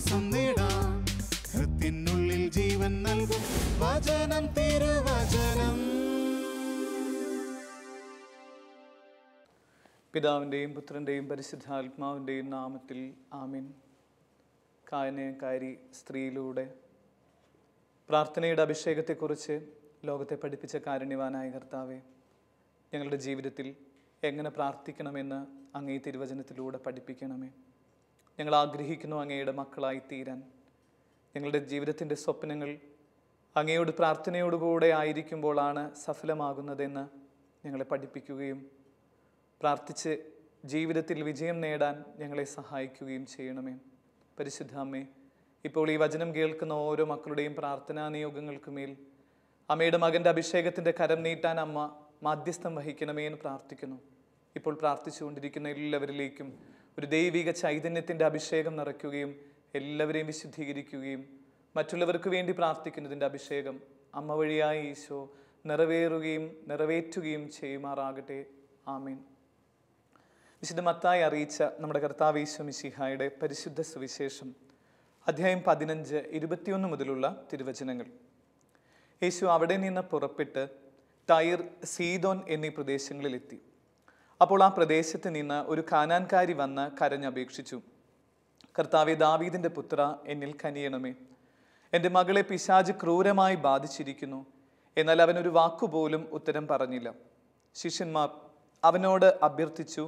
വിശ്വാസം നേടാം ഹൃത്തിനുള്ളിൽ ജീവൻ നൽകും വചനം തിരുവചനം പിതാവിൻ്റെയും പുത്രൻ്റെയും ആത്മാവിൻ്റെയും നാമത്തിൽ ആമിൻ കായനയക്കാരി സ്ത്രീയിലൂടെ പ്രാർത്ഥനയുടെ അഭിഷേകത്തെക്കുറിച്ച് ലോകത്തെ പഠിപ്പിച്ച കാരുണ്യവാനായ കർത്താവെ ഞങ്ങളുടെ ജീവിതത്തിൽ എങ്ങനെ പ്രാർത്ഥിക്കണമെന്ന് അങ്ങേ തിരുവചനത്തിലൂടെ പഠിപ്പിക്കണമേ ഞങ്ങൾ ആഗ്രഹിക്കുന്നു അങ്ങയുടെ മക്കളായി തീരാൻ ഞങ്ങളുടെ ജീവിതത്തിൻ്റെ സ്വപ്നങ്ങൾ അങ്ങയോട് പ്രാർത്ഥനയോടുകൂടെ ആയിരിക്കുമ്പോഴാണ് സഫലമാകുന്നതെന്ന് ഞങ്ങളെ പഠിപ്പിക്കുകയും പ്രാർത്ഥിച്ച് ജീവിതത്തിൽ വിജയം നേടാൻ ഞങ്ങളെ സഹായിക്കുകയും ചെയ്യണമേ പരിശുദ്ധാമ്മേ ഇപ്പോൾ ഈ വചനം കേൾക്കുന്ന ഓരോ മക്കളുടെയും പ്രാർത്ഥനാ നിയോഗങ്ങൾക്ക് മേൽ അമ്മയുടെ മകൻ്റെ അഭിഷേകത്തിൻ്റെ കരം നീട്ടാൻ അമ്മ മാധ്യസ്ഥം വഹിക്കണമേ എന്ന് പ്രാർത്ഥിക്കുന്നു ഇപ്പോൾ പ്രാർത്ഥിച്ചുകൊണ്ടിരിക്കുന്ന എല്ലാവരിലേക്കും ഒരു ദൈവിക ചൈതന്യത്തിൻ്റെ അഭിഷേകം നിറയ്ക്കുകയും എല്ലാവരെയും വിശുദ്ധീകരിക്കുകയും മറ്റുള്ളവർക്ക് വേണ്ടി പ്രാർത്ഥിക്കുന്നതിൻ്റെ അഭിഷേകം അമ്മ വഴിയായി ഈശോ നിറവേറുകയും നിറവേറ്റുകയും ചെയ്യുമാറാകട്ടെ ആമീൻ വിശുദ്ധ മത്തായി അറിയിച്ച നമ്മുടെ കർത്താവ് ഈശോ മിശിഹായുടെ പരിശുദ്ധ സുവിശേഷം അധ്യായം പതിനഞ്ച് ഇരുപത്തിയൊന്ന് മുതലുള്ള തിരുവചനങ്ങൾ യേശു അവിടെ നിന്ന് പുറപ്പെട്ട് തൈർ സീതോൻ എന്നീ പ്രദേശങ്ങളിലെത്തി അപ്പോൾ ആ പ്രദേശത്ത് നിന്ന് ഒരു കാനാൻകാരി വന്ന് കരഞ്ഞപേക്ഷിച്ചു കർത്താവെ ദാവീദിൻ്റെ പുത്ര എന്നിൽ കനിയണമേ എൻ്റെ മകളെ പിശാജ് ക്രൂരമായി ബാധിച്ചിരിക്കുന്നു എന്നാൽ അവനൊരു വാക്കുപോലും ഉത്തരം പറഞ്ഞില്ല ശിഷ്യന്മാർ അവനോട് അഭ്യർത്ഥിച്ചു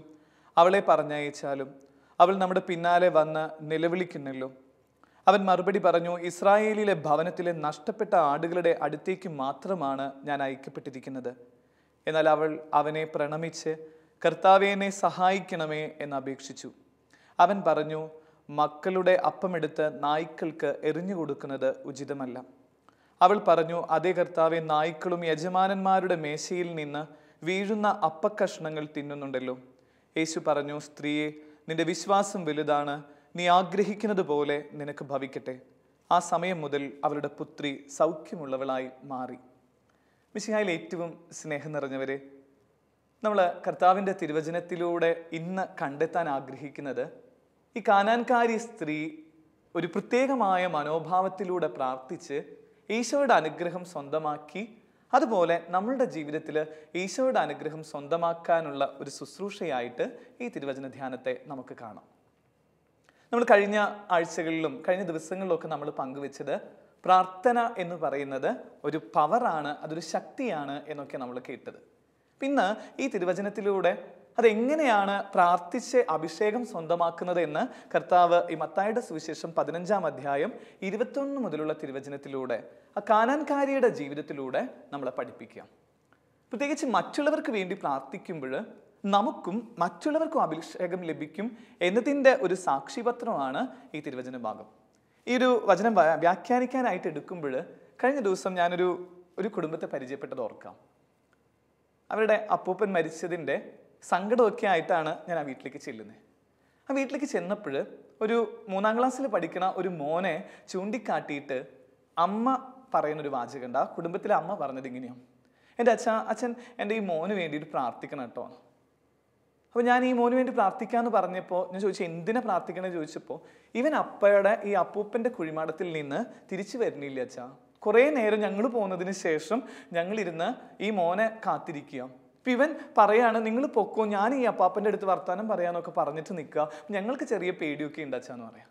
അവളെ പറഞ്ഞയച്ചാലും അവൾ നമ്മുടെ പിന്നാലെ വന്ന് നിലവിളിക്കുന്നല്ലോ അവൻ മറുപടി പറഞ്ഞു ഇസ്രായേലിലെ ഭവനത്തിലെ നഷ്ടപ്പെട്ട ആടുകളുടെ അടുത്തേക്ക് മാത്രമാണ് ഞാൻ അയക്കപ്പെട്ടിരിക്കുന്നത് എന്നാൽ അവൾ അവനെ പ്രണമിച്ച് കർത്താവെ എന്നെ സഹായിക്കണമേ എന്ന് അപേക്ഷിച്ചു അവൻ പറഞ്ഞു മക്കളുടെ അപ്പമെടുത്ത് നായ്ക്കൾക്ക് എറിഞ്ഞു കൊടുക്കുന്നത് ഉചിതമല്ല അവൾ പറഞ്ഞു അതേ കർത്താവെ നായ്ക്കളും യജമാനന്മാരുടെ മേശയിൽ നിന്ന് വീഴുന്ന അപ്പക്കഷ്ണങ്ങൾ തിന്നുന്നുണ്ടല്ലോ യേശു പറഞ്ഞു സ്ത്രീയെ നിന്റെ വിശ്വാസം വലുതാണ് നീ ആഗ്രഹിക്കുന്നത് പോലെ നിനക്ക് ഭവിക്കട്ടെ ആ സമയം മുതൽ അവളുടെ പുത്രി സൗഖ്യമുള്ളവളായി മാറി മിശിഹായിൽ ഏറ്റവും സ്നേഹം നിറഞ്ഞവരെ നമ്മൾ കർത്താവിൻ്റെ തിരുവചനത്തിലൂടെ ഇന്ന് കണ്ടെത്താൻ ആഗ്രഹിക്കുന്നത് ഈ കാനാൻകാരി സ്ത്രീ ഒരു പ്രത്യേകമായ മനോഭാവത്തിലൂടെ പ്രാർത്ഥിച്ച് ഈശോയുടെ അനുഗ്രഹം സ്വന്തമാക്കി അതുപോലെ നമ്മളുടെ ജീവിതത്തിൽ ഈശോയുടെ അനുഗ്രഹം സ്വന്തമാക്കാനുള്ള ഒരു ശുശ്രൂഷയായിട്ട് ഈ തിരുവചന ധ്യാനത്തെ നമുക്ക് കാണാം നമ്മൾ കഴിഞ്ഞ ആഴ്ചകളിലും കഴിഞ്ഞ ദിവസങ്ങളിലൊക്കെ നമ്മൾ പങ്കുവെച്ചത് പ്രാർത്ഥന എന്ന് പറയുന്നത് ഒരു പവറാണ് അതൊരു ശക്തിയാണ് എന്നൊക്കെ നമ്മൾ കേട്ടത് പിന്നെ ഈ തിരുവചനത്തിലൂടെ അതെങ്ങനെയാണ് പ്രാർത്ഥിച്ച് അഭിഷേകം സ്വന്തമാക്കുന്നത് എന്ന് കർത്താവ് ഈ മത്തായുടെ സുവിശേഷം പതിനഞ്ചാം അധ്യായം ഇരുപത്തൊന്ന് മുതലുള്ള തിരുവചനത്തിലൂടെ ആ കാനാൻകാരിയുടെ ജീവിതത്തിലൂടെ നമ്മളെ പഠിപ്പിക്കാം പ്രത്യേകിച്ച് മറ്റുള്ളവർക്ക് വേണ്ടി പ്രാർത്ഥിക്കുമ്പോൾ നമുക്കും മറ്റുള്ളവർക്കും അഭിഷേകം ലഭിക്കും എന്നതിൻ്റെ ഒരു സാക്ഷിപത്രമാണ് ഈ തിരുവചന ഭാഗം ഈ ഒരു വചനം വ്യാഖ്യാനിക്കാനായിട്ട് എടുക്കുമ്പോൾ കഴിഞ്ഞ ദിവസം ഞാനൊരു ഒരു കുടുംബത്തെ പരിചയപ്പെട്ടത് ഓർക്കാം അവരുടെ അപ്പൂപ്പൻ മരിച്ചതിൻ്റെ സങ്കടമൊക്കെ ആയിട്ടാണ് ഞാൻ ആ വീട്ടിലേക്ക് ചെല്ലുന്നത് ആ വീട്ടിലേക്ക് ചെന്നപ്പോൾ ഒരു മൂന്നാം ക്ലാസ്സിൽ പഠിക്കുന്ന ഒരു മോനെ ചൂണ്ടിക്കാട്ടിയിട്ട് അമ്മ പറയുന്നൊരു വാചകമുണ്ട് ആ കുടുംബത്തിലെ അമ്മ പറഞ്ഞത് ഇങ്ങനെയാണ് എൻ്റെ അച്ഛൻ അച്ഛൻ എൻ്റെ ഈ മോന് വേണ്ടിയിട്ട് പ്രാർത്ഥിക്കണം കേട്ടോ അപ്പോൾ ഞാൻ ഈ മോന് വേണ്ടി പ്രാർത്ഥിക്കാമെന്ന് പറഞ്ഞപ്പോൾ ഞാൻ ചോദിച്ചു എന്തിനെ പ്രാർത്ഥിക്കണമെന്ന് ചോദിച്ചപ്പോൾ ഇവൻ അപ്പയുടെ ഈ അപ്പൂപ്പൻ്റെ കുഴിമാടത്തിൽ നിന്ന് തിരിച്ചു വരുന്നില്ല അച്ഛാ കുറേ നേരം ഞങ്ങൾ പോകുന്നതിന് ശേഷം ഞങ്ങളിരുന്ന് ഈ മോനെ കാത്തിരിക്കുക ഇപ്പം ഇവൻ പറയാണ് നിങ്ങൾ പൊക്കോ ഞാൻ ഈ അപ്പാപ്പൻ്റെ അടുത്ത് വർത്തമാനം പറയാമെന്നൊക്കെ പറഞ്ഞിട്ട് നിൽക്കുക ഞങ്ങൾക്ക് ചെറിയ പേടിയൊക്കെ ഉണ്ടാച്ചാന്ന് പറയാം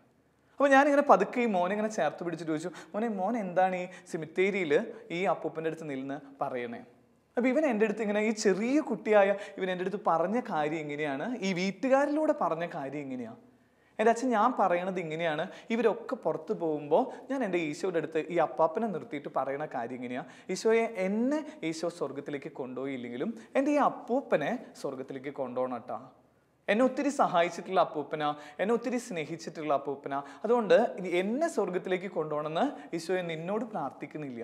അപ്പോൾ ഞാനിങ്ങനെ പതുക്കെ ഈ മോനെ ഇങ്ങനെ ചേർത്ത് പിടിച്ചിട്ട് ചോദിച്ചു മോനെ മോൻ എന്താണ് ഈ സിമിത്തേരിയിൽ ഈ അപ്പൂപ്പൻ്റെ അടുത്ത് നിന്ന് പറയണേ അപ്പോൾ ഇവൻ എൻ്റെ അടുത്ത് ഇങ്ങനെ ഈ ചെറിയ കുട്ടിയായ ഇവൻ എൻ്റെ അടുത്ത് പറഞ്ഞ കാര്യം എങ്ങനെയാണ് ഈ വീട്ടുകാരിലൂടെ പറഞ്ഞ കാര്യം എങ്ങനെയാണ് എൻ്റെ അച്ഛൻ ഞാൻ പറയണത് ഇങ്ങനെയാണ് ഇവരൊക്കെ പുറത്തു പോകുമ്പോൾ ഞാൻ എൻ്റെ ഈശോയുടെ അടുത്ത് ഈ അപ്പാപ്പനെ നിർത്തിയിട്ട് പറയണ കാര്യം ഇങ്ങനെയാണ് ഈശോയെ എന്നെ ഈശോ സ്വർഗത്തിലേക്ക് കൊണ്ടുപോയില്ലെങ്കിലും എൻ്റെ ഈ അപ്പൂപ്പനെ സ്വർഗത്തിലേക്ക് കൊണ്ടുപോകണം കേട്ടോ എന്നെ ഒത്തിരി സഹായിച്ചിട്ടുള്ള അപ്പൂപ്പന എന്നെ ഒത്തിരി സ്നേഹിച്ചിട്ടുള്ള അപ്പൂപ്പന അതുകൊണ്ട് എന്നെ സ്വർഗത്തിലേക്ക് കൊണ്ടുപോകണമെന്ന് ഈശോയെ നിന്നോട് പ്രാർത്ഥിക്കുന്നില്ല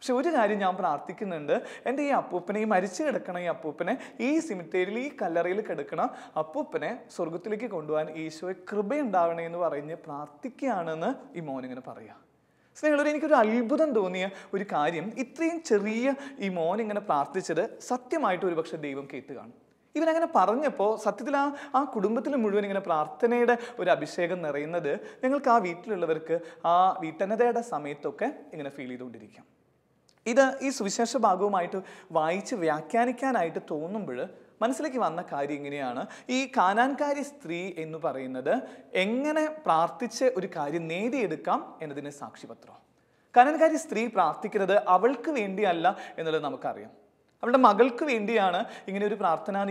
പക്ഷെ ഒരു കാര്യം ഞാൻ പ്രാർത്ഥിക്കുന്നുണ്ട് എൻ്റെ ഈ അപ്പൂപ്പനെ ഈ മരിച്ചു കിടക്കണ ഈ അപ്പൂപ്പനെ ഈ സിമിറ്റേരിയിൽ ഈ കല്ലറയിൽ കിടക്കണ അപ്പൂപ്പനെ സ്വർഗത്തിലേക്ക് കൊണ്ടുപോകാൻ ഈശോയെ കൃപയുണ്ടാവണേ എന്ന് പറഞ്ഞ് പ്രാർത്ഥിക്കുകയാണെന്ന് ഈ മോനിങ്ങനെ പറയുക സ്നേഹമുള്ളവർ എനിക്കൊരു അത്ഭുതം തോന്നിയ ഒരു കാര്യം ഇത്രയും ചെറിയ ഈ മോൻ ഇങ്ങനെ പ്രാർത്ഥിച്ചത് സത്യമായിട്ട് ഒരുപക്ഷെ ദൈവം കേട്ട് കാണും ഇവനങ്ങനെ പറഞ്ഞപ്പോൾ സത്യത്തിൽ ആ ആ കുടുംബത്തിൽ മുഴുവൻ ഇങ്ങനെ പ്രാർത്ഥനയുടെ ഒരു അഭിഷേകം നിറയുന്നത് ഞങ്ങൾക്ക് ആ വീട്ടിലുള്ളവർക്ക് ആ വീട്ടനതയുടെ സമയത്തൊക്കെ ഇങ്ങനെ ഫീൽ ചെയ്തുകൊണ്ടിരിക്കാം ഇത് ഈ സുവിശേഷ ഭാഗവുമായിട്ട് വായിച്ച് വ്യാഖ്യാനിക്കാനായിട്ട് തോന്നുമ്പോൾ മനസ്സിലേക്ക് വന്ന കാര്യം ഇങ്ങനെയാണ് ഈ കാനാൻകാരി സ്ത്രീ എന്ന് പറയുന്നത് എങ്ങനെ പ്രാർത്ഥിച്ച് ഒരു കാര്യം നേടിയെടുക്കാം എന്നതിന് സാക്ഷിപത്രം കാനാൻകാരി സ്ത്രീ പ്രാർത്ഥിക്കുന്നത് അവൾക്ക് വേണ്ടിയല്ല എന്നുള്ളത് നമുക്കറിയാം അവളുടെ മകൾക്ക് വേണ്ടിയാണ് ഇങ്ങനെ ഒരു പ്രാർത്ഥനാ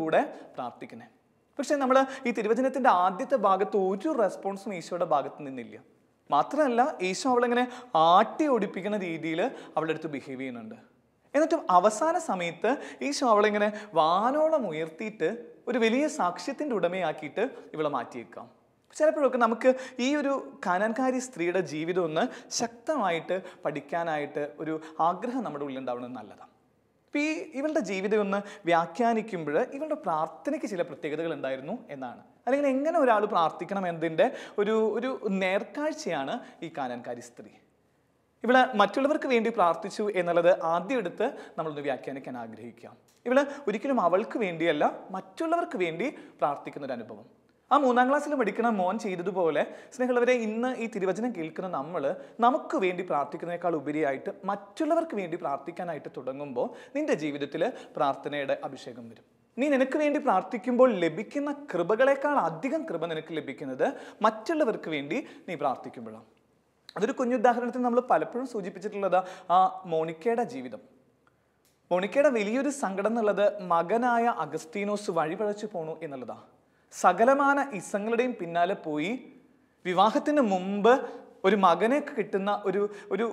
കൂടെ പ്രാർത്ഥിക്കുന്നത് പക്ഷേ നമ്മൾ ഈ തിരുവചനത്തിൻ്റെ ആദ്യത്തെ ഭാഗത്ത് ഒരു റെസ്പോൺസും ഈശോയുടെ ഭാഗത്ത് നിന്നില്ല മാത്രമല്ല ഈശോ അവളിങ്ങനെ ആട്ടി ഒടിപ്പിക്കുന്ന രീതിയിൽ അവളുടെ അടുത്ത് ബിഹേവ് ചെയ്യുന്നുണ്ട് എന്നിട്ടും അവസാന സമയത്ത് ഈശോ അവളിങ്ങനെ വാനോളം ഉയർത്തിയിട്ട് ഒരു വലിയ സാക്ഷ്യത്തിൻ്റെ ഉടമയാക്കിയിട്ട് ഇവളെ മാറ്റിയേക്കാം ചിലപ്പോഴൊക്കെ നമുക്ക് ഈ ഒരു കാനൻകാരി സ്ത്രീയുടെ ജീവിതം ഒന്ന് ശക്തമായിട്ട് പഠിക്കാനായിട്ട് ഒരു ആഗ്രഹം നമ്മുടെ ഉള്ളിൽ ഉണ്ടാവണം നല്ലതാണ് ഈ ഇവളുടെ ജീവിതം ഒന്ന് വ്യാഖ്യാനിക്കുമ്പോൾ ഇവളുടെ പ്രാർത്ഥനയ്ക്ക് ചില പ്രത്യേകതകൾ ഉണ്ടായിരുന്നു എന്നാണ് അല്ലെങ്കിൽ എങ്ങനെ ഒരാൾ പ്രാർത്ഥിക്കണം എന്നതിൻ്റെ ഒരു ഒരു നേർക്കാഴ്ചയാണ് ഈ കാനൻകാരി സ്ത്രീ ഇവിടെ മറ്റുള്ളവർക്ക് വേണ്ടി പ്രാർത്ഥിച്ചു എന്നുള്ളത് ആദ്യം എടുത്ത് നമ്മളൊന്ന് വ്യാഖ്യാനിക്കാൻ ആഗ്രഹിക്കാം ഇവിടെ ഒരിക്കലും അവൾക്ക് വേണ്ടിയല്ല മറ്റുള്ളവർക്ക് വേണ്ടി പ്രാർത്ഥിക്കുന്ന ഒരു അനുഭവം ആ മൂന്നാം ക്ലാസ്സിൽ പഠിക്കണ മോൻ ചെയ്തതുപോലെ സ്നേഹമുള്ളവരെ ഇന്ന് ഈ തിരുവചനം കേൾക്കുന്ന നമ്മൾ നമുക്ക് വേണ്ടി പ്രാർത്ഥിക്കുന്നതിനേക്കാൾ ഉപരിയായിട്ട് മറ്റുള്ളവർക്ക് വേണ്ടി പ്രാർത്ഥിക്കാനായിട്ട് തുടങ്ങുമ്പോൾ നിന്റെ ജീവിതത്തിൽ പ്രാർത്ഥനയുടെ അഭിഷേകം വരും നീ നിനക്ക് വേണ്ടി പ്രാർത്ഥിക്കുമ്പോൾ ലഭിക്കുന്ന കൃപകളെക്കാൾ അധികം കൃപ നിനക്ക് ലഭിക്കുന്നത് മറ്റുള്ളവർക്ക് വേണ്ടി നീ പ്രാർത്ഥിക്കുമ്പോഴാണ് അതൊരു ഉദാഹരണത്തിന് നമ്മൾ പലപ്പോഴും സൂചിപ്പിച്ചിട്ടുള്ളത് ആ മോണിക്കയുടെ ജീവിതം മോണിക്കയുടെ വലിയൊരു സങ്കടം എന്നുള്ളത് മകനായ അഗസ്തീനോസ് വഴിപഴച്ചു പോണു എന്നുള്ളതാണ് സകലമാന ഇസങ്ങളുടെയും പിന്നാലെ പോയി വിവാഹത്തിന് മുമ്പ് ഒരു മകനെ കിട്ടുന്ന ഒരു ഒരു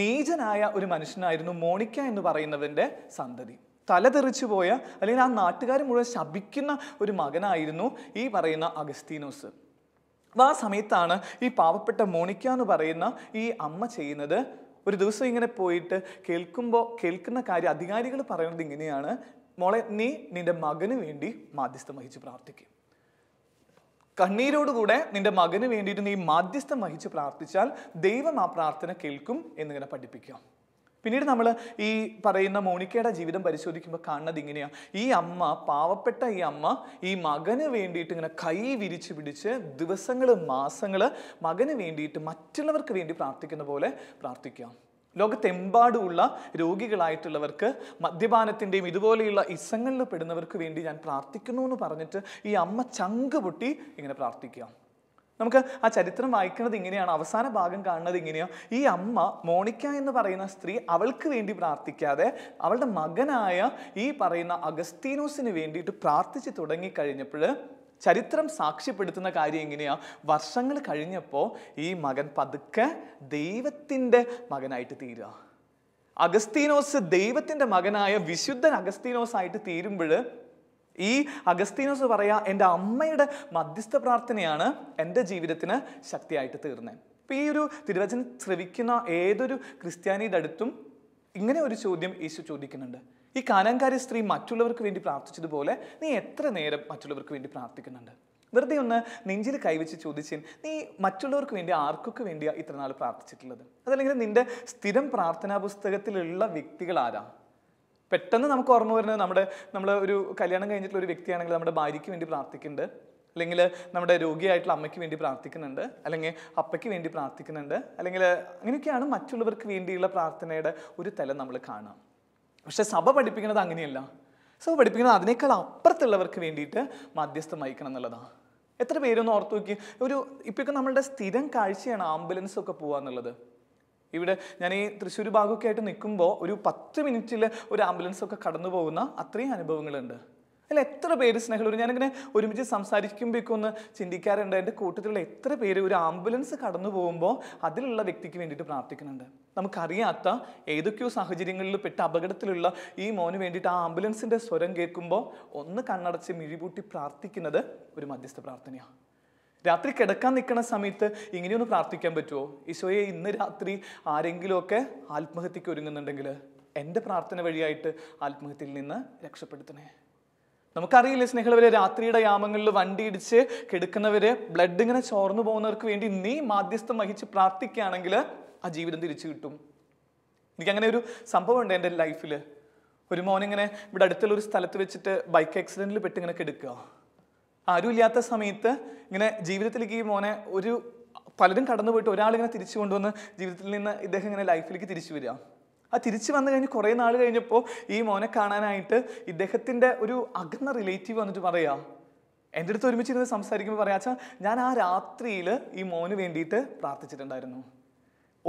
നീചനായ ഒരു മനുഷ്യനായിരുന്നു മോണിക്ക എന്ന് പറയുന്നവൻ്റെ സന്തതി തലതെറിച്ചു പോയ അല്ലെങ്കിൽ ആ നാട്ടുകാർ മുഴുവൻ ശപിക്കുന്ന ഒരു മകനായിരുന്നു ഈ പറയുന്ന അഗസ്തീനോസ് അപ്പോൾ ആ സമയത്താണ് ഈ പാവപ്പെട്ട മോണിക്ക എന്ന് പറയുന്ന ഈ അമ്മ ചെയ്യുന്നത് ഒരു ദിവസം ഇങ്ങനെ പോയിട്ട് കേൾക്കുമ്പോൾ കേൾക്കുന്ന കാര്യം അധികാരികൾ പറയുന്നത് ഇങ്ങനെയാണ് മോളെ നീ നിന്റെ മകന് വേണ്ടി മാധ്യസ്ഥം വഹിച്ച് പ്രാർത്ഥിക്കും കണ്ണീരോടുകൂടെ നിന്റെ മകന് വേണ്ടിയിട്ട് നീ മാധ്യസ്ഥം വഹിച്ച് പ്രാർത്ഥിച്ചാൽ ദൈവം ആ പ്രാർത്ഥന കേൾക്കും എന്നിങ്ങനെ പഠിപ്പിക്കാം പിന്നീട് നമ്മൾ ഈ പറയുന്ന മോണിക്കയുടെ ജീവിതം പരിശോധിക്കുമ്പോൾ കാണുന്നത് ഇങ്ങനെയാണ് ഈ അമ്മ പാവപ്പെട്ട ഈ അമ്മ ഈ മകന് വേണ്ടിയിട്ട് ഇങ്ങനെ കൈ വിരിച്ച് പിടിച്ച് ദിവസങ്ങൾ മാസങ്ങൾ മകന് വേണ്ടിയിട്ട് മറ്റുള്ളവർക്ക് വേണ്ടി പ്രാർത്ഥിക്കുന്ന പോലെ പ്രാർത്ഥിക്കാം ലോകത്തെമ്പാടുമുള്ള രോഗികളായിട്ടുള്ളവർക്ക് മദ്യപാനത്തിൻ്റെയും ഇതുപോലെയുള്ള ഇസങ്ങളിൽ പെടുന്നവർക്ക് വേണ്ടി ഞാൻ പ്രാർത്ഥിക്കുന്നു എന്ന് പറഞ്ഞിട്ട് ഈ അമ്മ ചങ്ക് പൊട്ടി ഇങ്ങനെ പ്രാർത്ഥിക്കുക നമുക്ക് ആ ചരിത്രം വായിക്കുന്നത് ഇങ്ങനെയാണ് അവസാന ഭാഗം കാണുന്നത് ഇങ്ങനെയാണ് ഈ അമ്മ മോണിക്ക എന്ന് പറയുന്ന സ്ത്രീ അവൾക്ക് വേണ്ടി പ്രാർത്ഥിക്കാതെ അവളുടെ മകനായ ഈ പറയുന്ന അഗസ്തീനോസിന് വേണ്ടിയിട്ട് പ്രാർത്ഥിച്ച് തുടങ്ങിക്കഴിഞ്ഞപ്പോൾ ചരിത്രം സാക്ഷ്യപ്പെടുത്തുന്ന കാര്യം എങ്ങനെയാ വർഷങ്ങൾ കഴിഞ്ഞപ്പോൾ ഈ മകൻ പതുക്കെ ദൈവത്തിൻ്റെ മകനായിട്ട് തീരുക അഗസ്തീനോസ് ദൈവത്തിൻ്റെ മകനായ വിശുദ്ധൻ അഗസ്തീനോസ് ആയിട്ട് തീരുമ്പോൾ ഈ അഗസ്തീനോസ് പറയാ എൻ്റെ അമ്മയുടെ മധ്യസ്ഥ പ്രാർത്ഥനയാണ് എൻ്റെ ജീവിതത്തിന് ശക്തിയായിട്ട് തീർന്നത് അപ്പോൾ ഈ ഒരു തിരുവചനം ശ്രവിക്കുന്ന ഏതൊരു ക്രിസ്ത്യാനിയുടെ അടുത്തും ഇങ്ങനെ ഒരു ചോദ്യം യേശു ചോദിക്കുന്നുണ്ട് ഈ കാനങ്കാരി സ്ത്രീ മറ്റുള്ളവർക്ക് വേണ്ടി പ്രാർത്ഥിച്ചതുപോലെ നീ എത്ര നേരം മറ്റുള്ളവർക്ക് വേണ്ടി പ്രാർത്ഥിക്കുന്നുണ്ട് വെറുതെ ഒന്ന് നെഞ്ചിൽ കൈവച്ച് ചോദിച്ചു നീ മറ്റുള്ളവർക്ക് വേണ്ടി ആർക്കൊക്കെ വേണ്ടിയാണ് ഇത്രനാൾ പ്രാർത്ഥിച്ചിട്ടുള്ളത് അതല്ലെങ്കിൽ നിന്റെ സ്ഥിരം പ്രാർത്ഥനാ പുസ്തകത്തിലുള്ള വ്യക്തികൾ ആരാ പെട്ടെന്ന് നമുക്ക് ഓർമ്മ വരുന്നത് നമ്മുടെ നമ്മൾ ഒരു കല്യാണം കഴിഞ്ഞിട്ടുള്ള ഒരു വ്യക്തിയാണെങ്കിൽ നമ്മുടെ ഭാര്യയ്ക്ക് വേണ്ടി പ്രാർത്ഥിക്കുന്നുണ്ട് അല്ലെങ്കിൽ നമ്മുടെ രോഗിയായിട്ടുള്ള അമ്മയ്ക്ക് വേണ്ടി പ്രാർത്ഥിക്കുന്നുണ്ട് അല്ലെങ്കിൽ അപ്പയ്ക്ക് വേണ്ടി പ്രാർത്ഥിക്കുന്നുണ്ട് അല്ലെങ്കിൽ അങ്ങനെയൊക്കെയാണ് മറ്റുള്ളവർക്ക് വേണ്ടിയുള്ള പ്രാർത്ഥനയുടെ ഒരു തലം നമ്മൾ കാണാം പക്ഷെ സഭ പഠിപ്പിക്കുന്നത് അങ്ങനെയല്ല സഭ പഠിപ്പിക്കുന്നത് അതിനേക്കാൾ അപ്പുറത്തുള്ളവർക്ക് വേണ്ടിയിട്ട് മധ്യസ്ഥം വഹിക്കണം എന്നുള്ളതാണ് എത്ര പേരൊന്നും ഓർത്ത് നോക്കി ഒരു ഇപ്പോഴൊക്കെ നമ്മളുടെ സ്ഥിരം കാഴ്ചയാണ് ആംബുലൻസ് ഒക്കെ പോകുക എന്നുള്ളത് ഇവിടെ ഞാൻ ഈ തൃശ്ശൂർ ഭാഗമൊക്കെ ആയിട്ട് നിൽക്കുമ്പോൾ ഒരു പത്ത് മിനിറ്റിൽ ഒരു ആംബുലൻസ് ഒക്കെ കടന്നു പോകുന്ന അത്രയും അനുഭവങ്ങളുണ്ട് അതിൽ എത്ര പേര് സ്നേഹമുള്ളവർ ഞാനിങ്ങനെ ഒരുമിച്ച് സംസാരിക്കുമ്പോഴേക്കും ഒന്ന് ചിന്തിക്കാറുണ്ട് എൻ്റെ കൂട്ടത്തിലുള്ള എത്ര പേര് ഒരു ആംബുലൻസ് കടന്നു പോകുമ്പോൾ അതിലുള്ള വ്യക്തിക്ക് വേണ്ടിയിട്ട് പ്രാർത്ഥിക്കുന്നുണ്ട് നമുക്കറിയാത്ത ഏതൊക്കെയോ സാഹചര്യങ്ങളിൽ പെട്ട അപകടത്തിലുള്ള ഈ മോന് വേണ്ടിയിട്ട് ആ ആംബുലൻസിൻ്റെ സ്വരം കേൾക്കുമ്പോൾ ഒന്ന് കണ്ണടച്ച് മിഴിപൂട്ടി പ്രാർത്ഥിക്കുന്നത് ഒരു മധ്യസ്ഥ പ്രാർത്ഥനയാണ് രാത്രി കിടക്കാൻ നിൽക്കുന്ന സമയത്ത് ഇങ്ങനെയൊന്ന് പ്രാർത്ഥിക്കാൻ പറ്റുമോ ഈശോയെ ഇന്ന് രാത്രി ആരെങ്കിലുമൊക്കെ ആത്മഹത്യക്ക് ഒരുങ്ങുന്നുണ്ടെങ്കിൽ എൻ്റെ പ്രാർത്ഥന വഴിയായിട്ട് ആത്മഹത്യയിൽ നിന്ന് രക്ഷപ്പെടുത്തണേ നമുക്കറിയില്ല സ്നേഹിതവരെ രാത്രിയുടെ യാമങ്ങളിൽ വണ്ടി ഇടിച്ച് കെടുക്കുന്നവര് ബ്ലഡ് ഇങ്ങനെ ചോർന്നു പോകുന്നവർക്ക് വേണ്ടി നീ മാധ്യസ്ഥം വഹിച്ച് പ്രാർത്ഥിക്കുകയാണെങ്കിൽ ആ ജീവിതം തിരിച്ചു കിട്ടും എനിക്ക് അങ്ങനെ ഒരു സംഭവം ഉണ്ട് എൻ്റെ ലൈഫിൽ ഒരു മോനിങ്ങനെ ഇവിടെ അടുത്തുള്ള ഒരു സ്ഥലത്ത് വെച്ചിട്ട് ബൈക്ക് ആക്സിഡൻറ്റിൽ പെട്ട് ഇങ്ങനെ കെടുക്കുക ആരുമില്ലാത്ത സമയത്ത് ഇങ്ങനെ ജീവിതത്തിലേക്ക് ഈ മോനെ ഒരു പലരും കടന്നു പോയിട്ട് ഒരാളിങ്ങനെ തിരിച്ചു കൊണ്ടുവന്ന് ജീവിതത്തിൽ നിന്ന് ഇദ്ദേഹം ഇങ്ങനെ ലൈഫിലേക്ക് തിരിച്ചു വരിക ആ തിരിച്ചു വന്നു കഴിഞ്ഞ് കുറേ നാൾ കഴിഞ്ഞപ്പോൾ ഈ മോനെ കാണാനായിട്ട് ഇദ്ദേഹത്തിൻ്റെ ഒരു അകന്ന റിലേറ്റീവ് വന്നിട്ട് പറയാം എൻ്റെ അടുത്ത് ഒരുമിച്ച് ഇരുന്ന് സംസാരിക്കുമ്പോൾ പറയാം അച്ഛാ ഞാൻ ആ രാത്രിയിൽ ഈ മോന് വേണ്ടിയിട്ട് പ്രാർത്ഥിച്ചിട്ടുണ്ടായിരുന്നു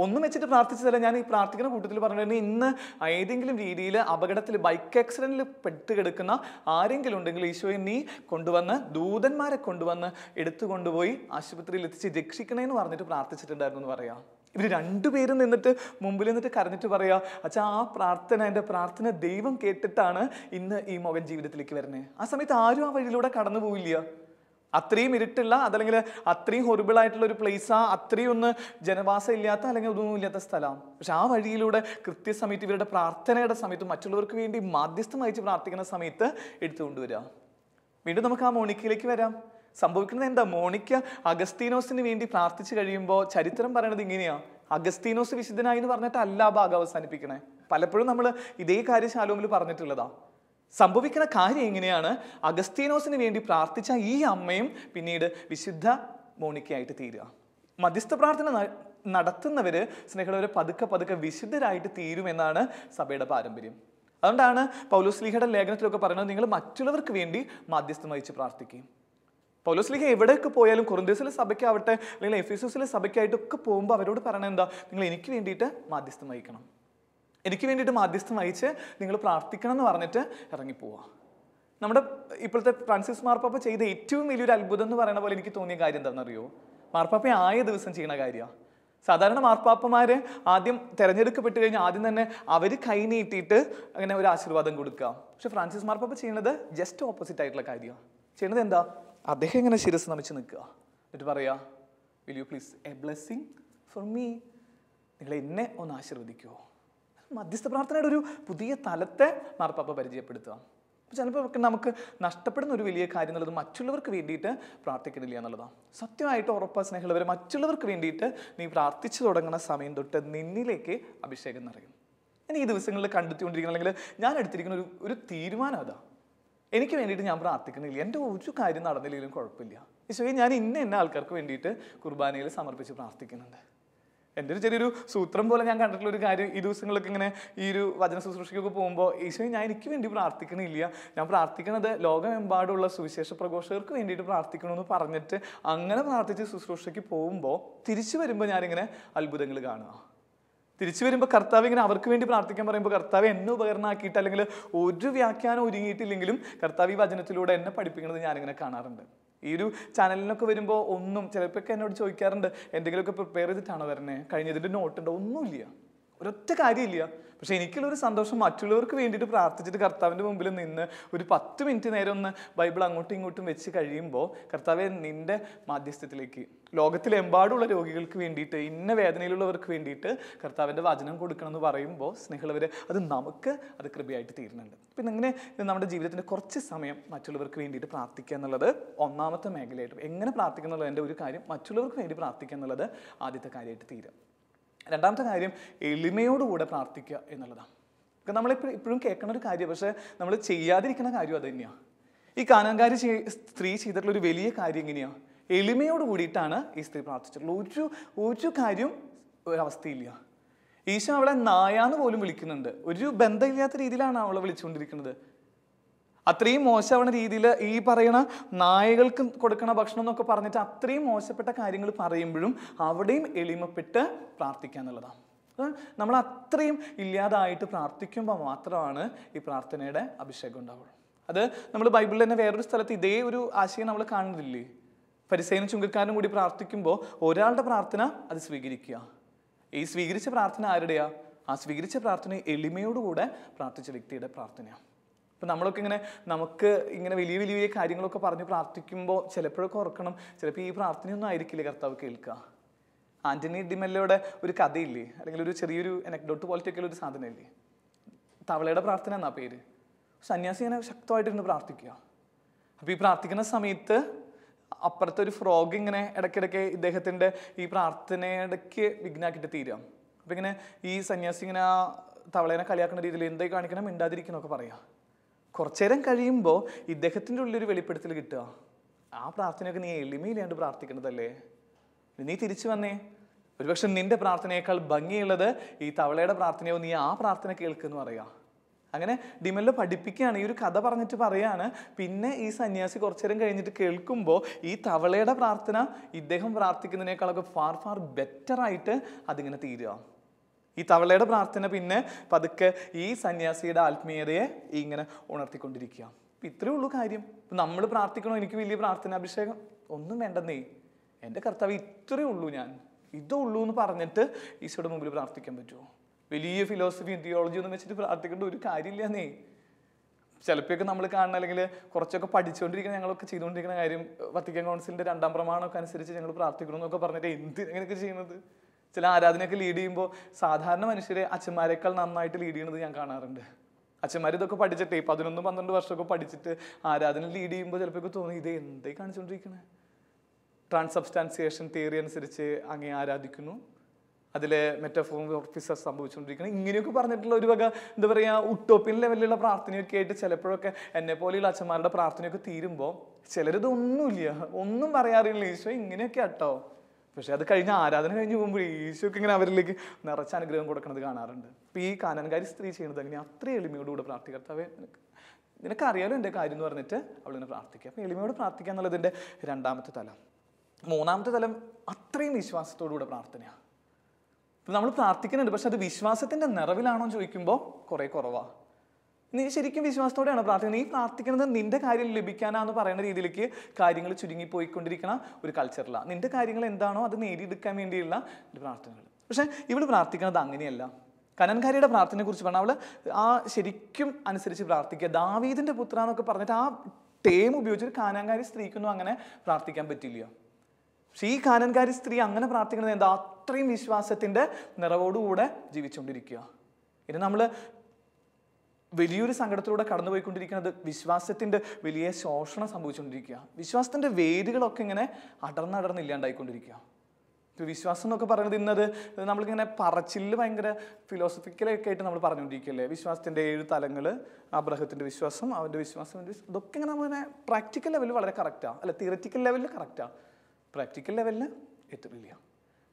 ഒന്നും വെച്ചിട്ട് പ്രാർത്ഥിച്ചതല്ല ഞാൻ ഈ പ്രാർത്ഥിക്കുന്ന കൂട്ടത്തിൽ പറഞ്ഞിരുന്നു ഇന്ന് ഏതെങ്കിലും രീതിയിൽ അപകടത്തിൽ ബൈക്ക് ആക്സിഡൻറ്റിൽ പെട്ട് കിടക്കുന്ന ആരെങ്കിലും ഉണ്ടെങ്കിൽ ഈശോയെ നീ കൊണ്ടുവന്ന് ദൂതന്മാരെ കൊണ്ടുവന്ന് എടുത്തു കൊണ്ടുപോയി ആശുപത്രിയിൽ എത്തിച്ച് രക്ഷിക്കണേന്ന് പറഞ്ഞിട്ട് പ്രാർത്ഥിച്ചിട്ടുണ്ടായിരുന്നു എന്ന് പറയാം ഇവർ രണ്ടുപേരും നിന്നിട്ട് മുമ്പിൽ നിന്നിട്ട് കരഞ്ഞിട്ട് പറയുക അച്ഛാ ആ പ്രാർത്ഥന എൻ്റെ പ്രാർത്ഥന ദൈവം കേട്ടിട്ടാണ് ഇന്ന് ഈ മകൻ ജീവിതത്തിലേക്ക് വരുന്നത് ആ സമയത്ത് ആരും ആ വഴിയിലൂടെ കടന്നു പോയില്ല അത്രയും ഇരുട്ടുള്ള അതല്ലെങ്കിൽ അത്രയും ഹൊറിബിൾ ആയിട്ടുള്ള ഒരു പ്ലേസാ അത്രയും ഒന്ന് ജനവാസം ഇല്ലാത്ത അല്ലെങ്കിൽ ഒന്നും ഇല്ലാത്ത സ്ഥലമാണ് പക്ഷെ ആ വഴിയിലൂടെ കൃത്യസമയത്ത് ഇവരുടെ പ്രാർത്ഥനയുടെ സമയത്ത് മറ്റുള്ളവർക്ക് വേണ്ടി മാധ്യസ്ഥം അയച്ച് പ്രാർത്ഥിക്കുന്ന സമയത്ത് എടുത്തു വീണ്ടും നമുക്ക് ആ മോണിക്കയിലേക്ക് വരാം സംഭവിക്കുന്നത് എന്താ മോണിക്ക അഗസ്തീനോസിന് വേണ്ടി പ്രാർത്ഥിച്ചു കഴിയുമ്പോൾ ചരിത്രം പറയണത് ഇങ്ങനെയാ അഗസ്തീനോസ് വിശുദ്ധനായി എന്ന് പറഞ്ഞിട്ടല്ല ആ ഭാഗം അവസാനിപ്പിക്കണേ പലപ്പോഴും നമ്മൾ ഇതേ കാര്യം ശാലോമിൽ പറഞ്ഞിട്ടുള്ളതാ സംഭവിക്കുന്ന കാര്യം എങ്ങനെയാണ് അഗസ്തീനോസിന് വേണ്ടി പ്രാർത്ഥിച്ച ഈ അമ്മയും പിന്നീട് വിശുദ്ധ മോണിക്കയായിട്ട് തീരുക മധ്യസ്ഥ പ്രാർത്ഥന നടത്തുന്നവർ സ്നേഹമുള്ളവർ പതുക്കെ പതുക്കെ വിശുദ്ധരായിട്ട് തീരുമെന്നാണ് സഭയുടെ പാരമ്പര്യം അതുകൊണ്ടാണ് പൗലോസ്ലീഹയുടെ ലേഖനത്തിലൊക്കെ പറയുന്നത് നിങ്ങൾ മറ്റുള്ളവർക്ക് വേണ്ടി മധ്യസ്ഥം വഹിച്ച് പ്രാർത്ഥിക്കുകയും പൗലോസ്ലിഹ എവിടെയൊക്കെ പോയാലും കൊറിന്തോസിലെ സഭയ്ക്കാവട്ടെ അല്ലെങ്കിൽ എസിലെ സഭയ്ക്കായിട്ടൊക്കെ പോകുമ്പോൾ അവരോട് പറയണത് എന്താ നിങ്ങൾ എനിക്ക് വേണ്ടിയിട്ട് മാധ്യസ്ഥം വഹിക്കണം എനിക്ക് വേണ്ടിയിട്ട് മാധ്യസ്ഥം വഹിച്ച് നിങ്ങൾ പ്രാർത്ഥിക്കണം എന്ന് പറഞ്ഞിട്ട് ഇറങ്ങിപ്പോവാ നമ്മുടെ ഇപ്പോഴത്തെ ഫ്രാൻസിസ് മാർപ്പാപ്പ ചെയ്ത ഏറ്റവും വലിയൊരു അത്ഭുതം എന്ന് പറയുന്ന പോലെ എനിക്ക് തോന്നിയ കാര്യം എന്താണെന്നറിയോ മാർപ്പാപ്പ ആയ ദിവസം ചെയ്യണ കാര്യമാണ് സാധാരണ മാർപ്പാപ്പമാർ ആദ്യം തിരഞ്ഞെടുക്കപ്പെട്ട് കഴിഞ്ഞാൽ ആദ്യം തന്നെ അവർ കൈ നീട്ടിയിട്ട് അങ്ങനെ ഒരു ആശീർവാദം കൊടുക്കുക പക്ഷെ ഫ്രാൻസിസ് മാർപ്പാപ്പ ചെയ്യുന്നത് ജസ്റ്റ് ഓപ്പോസിറ്റ് ആയിട്ടുള്ള കാര്യമാണ് ചെയ്യുന്നത് എന്താ അദ്ദേഹം ഇങ്ങനെ ശിരസ് നമിച്ച് നിൽക്കുക എന്നിട്ട് പറയാ will you please a blessing for me നിങ്ങൾ എന്നെ ഒന്ന് ആശീർവദിക്കുമോ മധ്യസ്ഥ പ്രാർത്ഥനയുടെ ഒരു പുതിയ തലത്തെ മാർപ്പാപ്പ പരിചയപ്പെടുത്തുക ചിലപ്പോൾ നമുക്ക് നഷ്ടപ്പെടുന്ന ഒരു വലിയ കാര്യം എന്നുള്ളത് മറ്റുള്ളവർക്ക് വേണ്ടിയിട്ട് പ്രാർത്ഥിക്കുന്നില്ല എന്നുള്ളതാണ് സത്യമായിട്ട് ഉറപ്പാ സ്നേഹമുള്ളവരെ മറ്റുള്ളവർക്ക് വേണ്ടിയിട്ട് നീ പ്രാർത്ഥിച്ചു തുടങ്ങുന്ന സമയം തൊട്ട് നിന്നിലേക്ക് അഭിഷേകം നിറയും ഞാൻ ഈ ദിവസങ്ങളിൽ കണ്ടെത്തിക്കൊണ്ടിരിക്കുന്ന അല്ലെങ്കിൽ ഞാൻ എടുത്തിരിക്കുന്ന ഒരു ഒരു തീരുമാനം അതാണ് എനിക്ക് വേണ്ടിയിട്ട് ഞാൻ പ്രാർത്ഥിക്കുന്നില്ല എൻ്റെ ഒരു കാര്യം നടന്നില്ലെങ്കിലും കുഴപ്പമില്ല ഈശോയെ ഞാൻ ഇന്ന ഇന്ന ആൾക്കാർക്ക് വേണ്ടിയിട്ട് കുർബാനയിൽ സമർപ്പിച്ച് പ്രാർത്ഥിക്കുന്നുണ്ട് എൻ്റെ ഒരു ചെറിയൊരു സൂത്രം പോലെ ഞാൻ കണ്ടിട്ടുള്ള ഒരു കാര്യം ഈ ദിവസങ്ങളൊക്കെ ഇങ്ങനെ ഈ ഒരു വചന ശുശ്രൂഷയ്ക്കൊക്കെ പോകുമ്പോൾ ഈശോയെ ഞാൻ എനിക്ക് വേണ്ടി പ്രാർത്ഥിക്കണില്ല ഞാൻ പ്രാർത്ഥിക്കുന്നത് ലോകമെമ്പാടുള്ള സുവിശേഷ പ്രഘോഷകർക്ക് വേണ്ടിയിട്ട് പ്രാർത്ഥിക്കണമെന്ന് പറഞ്ഞിട്ട് അങ്ങനെ പ്രാർത്ഥിച്ച് ശുശ്രൂഷയ്ക്ക് പോകുമ്പോൾ തിരിച്ചു വരുമ്പോൾ ഞാനിങ്ങനെ അത്ഭുതങ്ങൾ കാണുക തിരിച്ചു വരുമ്പോൾ കർത്താവ് ഇങ്ങനെ അവർക്ക് വേണ്ടി പ്രാർത്ഥിക്കാൻ പറയുമ്പോൾ കർത്താവ് എന്നെ ഉപകരണമാക്കിയിട്ട് അല്ലെങ്കിൽ ഒരു വ്യാഖ്യാനം ഒരുങ്ങിയിട്ടില്ലെങ്കിലും കർത്താവ് ഈ വചനത്തിലൂടെ എന്നെ പഠിപ്പിക്കുന്നത് ഞാനിങ്ങനെ കാണാറുണ്ട് ഈ ഒരു ചാനലിനൊക്കെ വരുമ്പോൾ ഒന്നും ചിലപ്പോഴൊക്കെ എന്നോട് ചോദിക്കാറുണ്ട് എന്തെങ്കിലുമൊക്കെ പ്രിപ്പയർ ചെയ്തിട്ടാണോ വരണേ കഴിഞ്ഞതിൻ്റെ നോട്ടുണ്ടോ ഒന്നുമില്ല ഒരൊറ്റ കാര്യമില്ല പക്ഷെ എനിക്കുള്ള ഒരു സന്തോഷം മറ്റുള്ളവർക്ക് വേണ്ടിയിട്ട് പ്രാർത്ഥിച്ചിട്ട് കർത്താവിൻ്റെ മുമ്പിൽ നിന്ന് ഒരു പത്ത് മിനിറ്റ് നേരം ഒന്ന് ബൈബിൾ അങ്ങോട്ടും ഇങ്ങോട്ടും വെച്ച് കഴിയുമ്പോൾ കർത്താവെ നിൻ്റെ മാധ്യസ്ഥത്തിലേക്ക് ലോകത്തിലെമ്പാടുള്ള രോഗികൾക്ക് വേണ്ടിയിട്ട് ഇന്ന വേദനയിലുള്ളവർക്ക് വേണ്ടിയിട്ട് കർത്താവിൻ്റെ വചനം കൊടുക്കണം എന്ന് പറയുമ്പോൾ സ്നേഹമുള്ളവർ അത് നമുക്ക് അത് കൃപയായിട്ട് തീരുന്നുണ്ട് പിന്നെ അങ്ങനെ നമ്മുടെ ജീവിതത്തിൻ്റെ കുറച്ച് സമയം മറ്റുള്ളവർക്ക് വേണ്ടിയിട്ട് പ്രാർത്ഥിക്കുക എന്നുള്ളത് ഒന്നാമത്തെ മേഖലയായിട്ട് എങ്ങനെ പ്രാർത്ഥിക്കുന്നുള്ളതിൻ്റെ ഒരു കാര്യം മറ്റുള്ളവർക്ക് വേണ്ടി പ്രാർത്ഥിക്കുക എന്നുള്ളത് ആദ്യത്തെ കാര്യമായിട്ട് തീരും രണ്ടാമത്തെ കാര്യം എളിമയോടുകൂടെ പ്രാർത്ഥിക്കുക എന്നുള്ളതാണ് നമ്മളിപ്പോൾ ഇപ്പോഴും കേൾക്കുന്ന ഒരു കാര്യം പക്ഷേ നമ്മൾ ചെയ്യാതിരിക്കുന്ന കാര്യം അതുതന്നെയാണ് ഈ കാനങ്കാരി സ്ത്രീ ചെയ്തിട്ടുള്ള ഒരു വലിയ കാര്യം എങ്ങനെയാണ് എളിമയോട് കൂടിയിട്ടാണ് ഈ സ്ത്രീ പ്രാർത്ഥിച്ചിട്ടുള്ളത് ഒരു ഒരു കാര്യം ഒരവസ്ഥയില്ല ഈശോ അവളെ നായാന്ന് പോലും വിളിക്കുന്നുണ്ട് ഒരു ബന്ധമില്ലാത്ത രീതിയിലാണ് അവളെ വിളിച്ചുകൊണ്ടിരിക്കുന്നത് അത്രയും മോശമാവുന്ന രീതിയിൽ ഈ പറയുന്ന നായകൾക്ക് കൊടുക്കണ ഭക്ഷണം എന്നൊക്കെ പറഞ്ഞിട്ട് അത്രയും മോശപ്പെട്ട കാര്യങ്ങൾ പറയുമ്പോഴും അവിടെയും എളിമപ്പെട്ട് പ്രാർത്ഥിക്കുക എന്നുള്ളതാണ് നമ്മൾ അത്രയും ഇല്ലാതായിട്ട് പ്രാർത്ഥിക്കുമ്പോൾ മാത്രമാണ് ഈ പ്രാർത്ഥനയുടെ അഭിഷേകം ഉണ്ടാവുള്ളൂ അത് നമ്മൾ ബൈബിളിൽ തന്നെ വേറൊരു സ്ഥലത്ത് ഇതേ ഒരു ആശയം നമ്മൾ കാണുന്നില്ലേ പരിസേന ചുങ്കക്കാരനും കൂടി പ്രാർത്ഥിക്കുമ്പോൾ ഒരാളുടെ പ്രാർത്ഥന അത് സ്വീകരിക്കുക ഈ സ്വീകരിച്ച പ്രാർത്ഥന ആരുടെയാണ് ആ സ്വീകരിച്ച പ്രാർത്ഥന എളിമയോടുകൂടെ പ്രാർത്ഥിച്ച വ്യക്തിയുടെ പ്രാർത്ഥനയാണ് ഇപ്പം നമ്മളൊക്കെ ഇങ്ങനെ നമുക്ക് ഇങ്ങനെ വലിയ വലിയ വലിയ കാര്യങ്ങളൊക്കെ പറഞ്ഞ് പ്രാർത്ഥിക്കുമ്പോൾ ചിലപ്പോഴൊക്കെ ഉറക്കണം ചിലപ്പോൾ ഈ പ്രാർത്ഥനയൊന്നും ആയിരിക്കില്ല കർത്താവ് കേൾക്കുക ആൻ്റണി ഡിമെല്ലോടെ ഒരു കഥയില്ലേ അല്ലെങ്കിൽ ഒരു ചെറിയൊരു എനക്ഡോട്ട് പോലത്തെ ഒക്കെ ഒരു സാധനമില്ലേ തവളയുടെ പ്രാർത്ഥന എന്നാ പേര് സന്യാസി ഇങ്ങനെ ശക്തമായിട്ടിരുന്ന് പ്രാർത്ഥിക്കുക അപ്പോൾ ഈ പ്രാർത്ഥിക്കുന്ന സമയത്ത് അപ്പുറത്തെ ഒരു ഫ്രോഗ് ഇങ്ങനെ ഇടയ്ക്കിടയ്ക്ക് ഇദ്ദേഹത്തിൻ്റെ ഈ പ്രാർത്ഥനയിടയ്ക്ക് വിഘ്നാക്കിയിട്ട് തീരാം അപ്പം ഇങ്ങനെ ഈ സന്യാസി ഇങ്ങനെ തവളേനെ കളിയാക്കുന്ന രീതിയിൽ എന്തായി കാണിക്കണം മിണ്ടാതിരിക്കണമൊക്കെ പറയാം കുറച്ചു നേരം കഴിയുമ്പോൾ ഇദ്ദേഹത്തിൻ്റെ ഉള്ളിൽ ഒരു വെളിപ്പെടുത്തൽ കിട്ടുക ആ പ്രാർത്ഥനയൊക്കെ നീ എളിമയിലാണ്ട് പ്രാർത്ഥിക്കുന്നതല്ലേ നീ തിരിച്ചു വന്നേ ഒരുപക്ഷെ നിന്റെ പ്രാർത്ഥനയേക്കാൾ ഭംഗിയുള്ളത് ഈ തവളയുടെ പ്രാർത്ഥനയോ നീ ആ പ്രാർത്ഥന കേൾക്കുന്നു പറയുക അങ്ങനെ ഡിമല്ലോ പഠിപ്പിക്കുകയാണ് ഈ ഒരു കഥ പറഞ്ഞിട്ട് പറയാണ് പിന്നെ ഈ സന്യാസി കുറച്ചു നേരം കഴിഞ്ഞിട്ട് കേൾക്കുമ്പോൾ ഈ തവളയുടെ പ്രാർത്ഥന ഇദ്ദേഹം പ്രാർത്ഥിക്കുന്നതിനേക്കാളൊക്കെ ഫാർ ഫാർ ബെറ്ററായിട്ട് അതിങ്ങനെ തീരുക ഈ തവളയുടെ പ്രാർത്ഥന പിന്നെ പതുക്കെ ഈ സന്യാസിയുടെ ആത്മീയതയെ ഇങ്ങനെ ഉണർത്തിക്കൊണ്ടിരിക്കുക അപ്പം ഇത്രയേ ഉള്ളൂ കാര്യം നമ്മൾ പ്രാർത്ഥിക്കണോ എനിക്ക് വലിയ പ്രാർത്ഥന അഭിഷേകം ഒന്നും വേണ്ടെന്നേ എൻ്റെ കർത്താവ് ഇത്രയേ ഉള്ളൂ ഞാൻ ഇതേ ഉള്ളൂ എന്ന് പറഞ്ഞിട്ട് ഈശോയുടെ മുമ്പിൽ പ്രാർത്ഥിക്കാൻ പറ്റുമോ വലിയ ഫിലോസഫി തിയോളജി ഒന്നും വെച്ചിട്ട് പ്രാർത്ഥിക്കേണ്ട ഒരു കാര്യമില്ലെന്നേ ചിലപ്പോഴൊക്കെ നമ്മൾ കാണുന്ന അല്ലെങ്കിൽ കുറച്ചൊക്കെ പഠിച്ചുകൊണ്ടിരിക്കുന്ന ഞങ്ങളൊക്കെ ചെയ്തുകൊണ്ടിരിക്കുന്ന കാര്യം വത്തിക്കാൻ കൗൺസിലിൻ്റെ രണ്ടാം പ്രമാണമൊക്കെ അനുസരിച്ച് ഞങ്ങൾ പ്രാർത്ഥിക്കണം എന്നൊക്കെ പറഞ്ഞിട്ട് എന്ത് എങ്ങനെയൊക്കെ ചെയ്യുന്നത് ചില ആരാധനയൊക്കെ ലീഡ് ചെയ്യുമ്പോൾ സാധാരണ മനുഷ്യരെ അച്ഛന്മാരെക്കാൾ നന്നായിട്ട് ലീഡ് ചെയ്യണത് ഞാൻ കാണാറുണ്ട് അച്ഛന്മാർ ഇതൊക്കെ പഠിച്ചിട്ടേ പതിനൊന്നും പന്ത്രണ്ട് വർഷമൊക്കെ പഠിച്ചിട്ട് ആരാധന ലീഡ് ചെയ്യുമ്പോൾ ചിലപ്പോൾ തോന്നി ഇത് എന്തേ കാണിച്ചുകൊണ്ടിരിക്കണേ ട്രാൻസബ്സ്റ്റാൻസിയേഷൻ തിയറി അനുസരിച്ച് അങ്ങനെ ആരാധിക്കുന്നു അതിലെ മെറ്റഫോം ഓഫീസർ സംഭവിച്ചുകൊണ്ടിരിക്കുന്നത് ഇങ്ങനെയൊക്കെ പറഞ്ഞിട്ടുള്ള ഒരു വക എന്താ പറയുക ഉട്ടോപ്പിൻ ലെവലിലുള്ള പ്രാർത്ഥനയൊക്കെ ആയിട്ട് ചിലപ്പോഴൊക്കെ എന്നെ പോലെയുള്ള അച്ഛന്മാരുടെ പ്രാർത്ഥനയൊക്കെ തീരുമ്പോൾ ചിലരിതൊന്നുമില്ല ഒന്നും പറയാറില്ല ഈശോ ഇങ്ങനെയൊക്കെ ആട്ടോ പക്ഷെ അത് കഴിഞ്ഞ ആരാധന കഴിഞ്ഞ് പോകുമ്പോൾ ഈശോക്ക് ഇങ്ങനെ അവരിലേക്ക് നിറച്ച അനുഗ്രഹം കൊടുക്കുന്നത് കാണാറുണ്ട് അപ്പോൾ ഈ കാനൻകാരി സ്ത്രീ ചെയ്യുന്നത് അങ്ങനെ അത്രയും എളിമയോടുകൂടെ പ്രാർത്ഥിക്കർത്താവേ നിനക്ക് നിനക്കറിയാലോ എൻ്റെ കാര്യം എന്ന് പറഞ്ഞിട്ട് അവളിങ്ങനെ പ്രാർത്ഥിക്കുക അപ്പോൾ എളിമയോട് പ്രാർത്ഥിക്കുക എന്നുള്ളതിൻ്റെ രണ്ടാമത്തെ തലം മൂന്നാമത്തെ തലം അത്രയും വിശ്വാസത്തോടുകൂടെ പ്രാർത്ഥനയാണ് നമ്മൾ പ്രാർത്ഥിക്കുന്നുണ്ട് പക്ഷെ അത് വിശ്വാസത്തിൻ്റെ നിറവിലാണോ ചോദിക്കുമ്പോൾ കുറേ കുറവാണ് നീ ശരിക്കും വിശ്വാസത്തോടെയാണ് പ്രാർത്ഥിക്കുന്നത് നീ പ്രാർത്ഥിക്കുന്നത് നിന്റെ കാര്യം ലഭിക്കാനാന്ന് പറയുന്ന രീതിയിലേക്ക് കാര്യങ്ങൾ ചുരുങ്ങിപ്പോയിക്കൊണ്ടിരിക്കണ ഒരു കൾച്ചറിലാണ് നിന്റെ കാര്യങ്ങൾ എന്താണോ അത് നേടിയെടുക്കാൻ വേണ്ടിയുള്ള ഒരു പ്രാർത്ഥനകൾ പക്ഷേ ഇവിടെ പ്രാർത്ഥിക്കുന്നത് അങ്ങനെയല്ല കനൻകാരിയുടെ കുറിച്ച് പറഞ്ഞാൽ അവള് ആ ശരിക്കും അനുസരിച്ച് പ്രാർത്ഥിക്കുക ദാവീദിന്റെ പുത്ര എന്നൊക്കെ പറഞ്ഞിട്ട് ആ ടേം ഒരു കാനൻകാരി സ്ത്രീക്കൊന്നും അങ്ങനെ പ്രാർത്ഥിക്കാൻ പറ്റില്ല പക്ഷെ ഈ കാനൻകാരി സ്ത്രീ അങ്ങനെ പ്രാർത്ഥിക്കുന്നത് എന്താ അത്രയും വിശ്വാസത്തിന്റെ നിറവോടുകൂടെ ജീവിച്ചുകൊണ്ടിരിക്കുക ഇനി നമ്മൾ വലിയൊരു സങ്കടത്തിലൂടെ കടന്നുപോയിക്കൊണ്ടിരിക്കുന്നത് വിശ്വാസത്തിൻ്റെ വലിയ ശോഷണം സംഭവിച്ചുകൊണ്ടിരിക്കുക വിശ്വാസത്തിൻ്റെ വേരുകളൊക്കെ ഇങ്ങനെ അടർന്നടർന്ന് ഇല്ലാണ്ടായിക്കൊണ്ടിരിക്കുക ഇപ്പോൾ വിശ്വാസം എന്നൊക്കെ പറയുന്നത് ഇന്നത് നമ്മളിങ്ങനെ പറച്ചിൽ ഭയങ്കര ഫിലോസഫിക്കലൊക്കെ ആയിട്ട് നമ്മൾ പറഞ്ഞുകൊണ്ടിരിക്കുകയല്ലേ വിശ്വാസത്തിൻ്റെ ഏഴ് തലങ്ങൾ അബ്രഹത്തിൻ്റെ വിശ്വാസം അവൻ്റെ വിശ്വാസം ഇതൊക്കെ ഇങ്ങനെ നമ്മളിങ്ങനെ പ്രാക്ടിക്കൽ ലെവലിൽ വളരെ കറക്റ്റാണ് അല്ല തിയററ്റിക്കൽ ലെവലിൽ കറക്റ്റാണ് പ്രാക്ടിക്കൽ ലെവലിൽ എത്തുന്നില്ല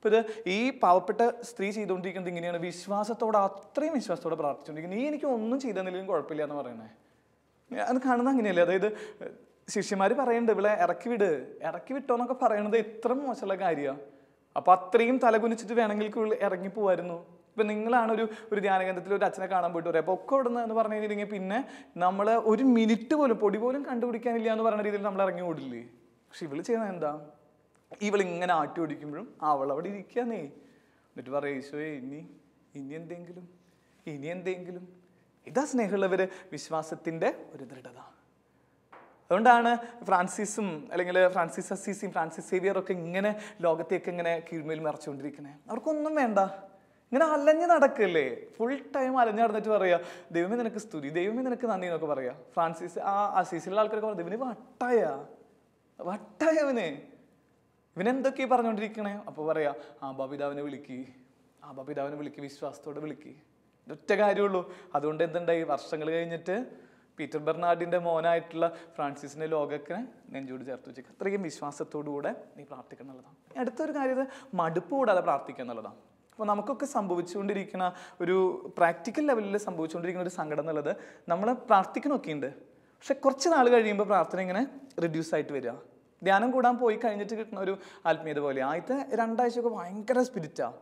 അപ്പോൾ ഇത് ഈ പാവപ്പെട്ട സ്ത്രീ ചെയ്തുകൊണ്ടിരിക്കുന്നത് ഇങ്ങനെയാണ് വിശ്വാസത്തോടെ അത്രയും വിശ്വാസത്തോടെ പ്രാർത്ഥിച്ചുകൊണ്ടിരിക്കുന്നത് നീ എനിക്ക് ഒന്നും ചെയ്തെന്നില്ലെങ്കിലും കുഴപ്പമില്ല എന്ന് പറയുന്നത് അത് കാണുന്ന അങ്ങനെയല്ലേ അതായത് ശിഷ്യന്മാർ പറയുന്നുണ്ട് ഇവിടെ ഇറക്കി വിട് ഇറക്കി വിട്ടോ എന്നൊക്കെ പറയണത് എത്ര മോശമുള്ള കാര്യമാണ് അപ്പം അത്രയും തലകുനിച്ചിട്ട് വേണമെങ്കിൽ ഇറങ്ങി പോവായിരുന്നു ഇപ്പം നിങ്ങളാണ് ഒരു ഒരു ധ്യാനകേന്ദ്രത്തിൽ ഒരു അച്ഛനെ കാണാൻ പോയിട്ട് പറയാം അപ്പോൾ ഒക്കെ ഇവിടുന്ന് എന്ന് പറഞ്ഞു കഴിഞ്ഞിട്ടുണ്ടെങ്കിൽ പിന്നെ നമ്മൾ ഒരു മിനിറ്റ് പോലും പൊടി പോലും കണ്ടുപിടിക്കാനില്ല എന്ന് പറയുന്ന രീതിയിൽ നമ്മൾ ഇറങ്ങി ഓടില്ലേ പക്ഷെ ഇവള് ചെയ്യുന്നത് എന്താ ഇവളിങ്ങനെ ആട്ടി ഓടിക്കുമ്പോഴും അവളവിടെ ഇരിക്കാന്നേ എന്നിട്ട് പറയാം യേശുവേ ഇനി ഇനി എന്തെങ്കിലും ഇനി എന്തെങ്കിലും ഇതാ സ്നേഹമുള്ളവർ വിശ്വാസത്തിൻ്റെ ഒരു ദൃഢത അതുകൊണ്ടാണ് ഫ്രാൻസിസും അല്ലെങ്കിൽ ഫ്രാൻസിസ് അസീസിയും ഫ്രാൻസിസ് സേവിയറൊക്കെ ഇങ്ങനെ ലോകത്തേക്ക് ഇങ്ങനെ കീഴ്മേൽ മറച്ചുകൊണ്ടിരിക്കണേ അവർക്കൊന്നും വേണ്ട ഇങ്ങനെ അലഞ്ഞ് നടക്കല്ലേ ഫുൾ ടൈം അലഞ്ഞ് നടന്നിട്ട് പറയുക ദൈവമേ നിനക്ക് സ്തുതി ദൈവമേ നിനക്ക് നന്ദി എന്നൊക്കെ പറയുക ഫ്രാൻസിസ് ആ അസീസിലുള്ള ആൾക്കാരൊക്കെ പറയാം ദൈവന് വട്ടായ വട്ടായവനെ ഇവനെന്തൊക്കെയാണ് പറഞ്ഞുകൊണ്ടിരിക്കണേ അപ്പോൾ പറയാ ആ ബബിതാവിനെ വിളിക്കി ആ ബബിതാവിനെ വിളിക്കി വിശ്വാസത്തോടെ വിളിക്കി ഒറ്റ കാര്യമുള്ളൂ അതുകൊണ്ട് എന്തുണ്ടായി വർഷങ്ങൾ കഴിഞ്ഞിട്ട് പീറ്റർ ബെർണാർഡിൻ്റെ മോനായിട്ടുള്ള ഫ്രാൻസിസിൻ്റെ ലോകക്കിനെ നെഞ്ചോട് ചേർത്ത് വെച്ചേക്ക് അത്രയും വിശ്വാസത്തോടുകൂടെ നീ പ്രാർത്ഥിക്കണം എന്നുള്ളതാണ് അടുത്തൊരു കാര്യം മടുപ്പ് കൂടാതെ പ്രാർത്ഥിക്കുക എന്നുള്ളതാണ് അപ്പോൾ നമുക്കൊക്കെ സംഭവിച്ചുകൊണ്ടിരിക്കുന്ന ഒരു പ്രാക്ടിക്കൽ ലെവലിൽ സംഭവിച്ചുകൊണ്ടിരിക്കുന്ന ഒരു സങ്കടം എന്നുള്ളത് നമ്മൾ പ്രാർത്ഥിക്കണമൊക്കെ ഉണ്ട് പക്ഷെ കുറച്ച് നാൾ കഴിയുമ്പോൾ പ്രാർത്ഥന ഇങ്ങനെ റിഡ്യൂസ് ആയിട്ട് വരിക ധ്യാനം കൂടാൻ പോയി കഴിഞ്ഞിട്ട് കിട്ടുന്ന ഒരു ആത്മീയത പോലെ ആദ്യത്തെ രണ്ടാഴ്ചയൊക്കെ ഭയങ്കര സ്പിരിറ്റാണ്